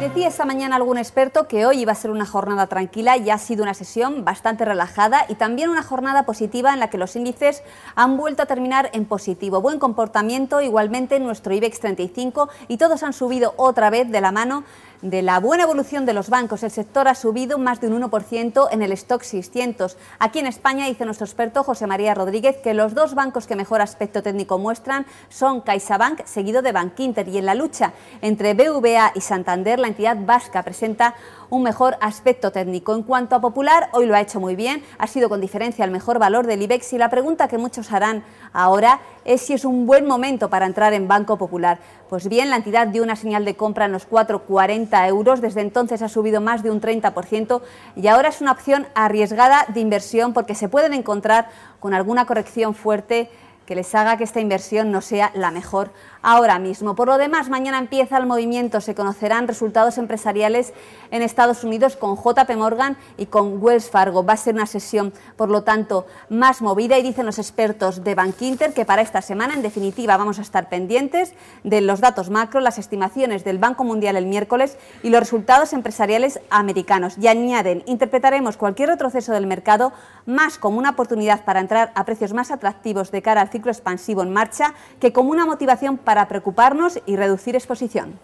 Decía esta mañana algún experto que hoy iba a ser una jornada tranquila y ha sido una sesión bastante relajada y también una jornada positiva en la que los índices han vuelto a terminar en positivo. Buen comportamiento igualmente nuestro IBEX 35 y todos han subido otra vez de la mano de la buena evolución de los bancos, el sector ha subido más de un 1% en el stock 600. Aquí en España, dice nuestro experto José María Rodríguez, que los dos bancos que mejor aspecto técnico muestran son CaixaBank, seguido de Inter Y en la lucha entre BVA y Santander, la entidad vasca presenta un mejor aspecto técnico. En cuanto a Popular, hoy lo ha hecho muy bien, ha sido con diferencia el mejor valor del IBEX y la pregunta que muchos harán ahora es si es un buen momento para entrar en Banco Popular. Pues bien, la entidad dio una señal de compra en los 4,40 euros, desde entonces ha subido más de un 30% y ahora es una opción arriesgada de inversión porque se pueden encontrar con alguna corrección fuerte que les haga que esta inversión no sea la mejor ahora mismo. Por lo demás, mañana empieza el movimiento, se conocerán resultados empresariales en Estados Unidos con JP Morgan y con Wells Fargo. Va a ser una sesión, por lo tanto, más movida y dicen los expertos de Bank Inter que para esta semana, en definitiva, vamos a estar pendientes de los datos macro, las estimaciones del Banco Mundial el miércoles y los resultados empresariales americanos. Y añaden, interpretaremos cualquier retroceso del mercado más como una oportunidad para entrar a precios más atractivos de cara al ciclo expansivo en marcha que como una motivación para preocuparnos y reducir exposición.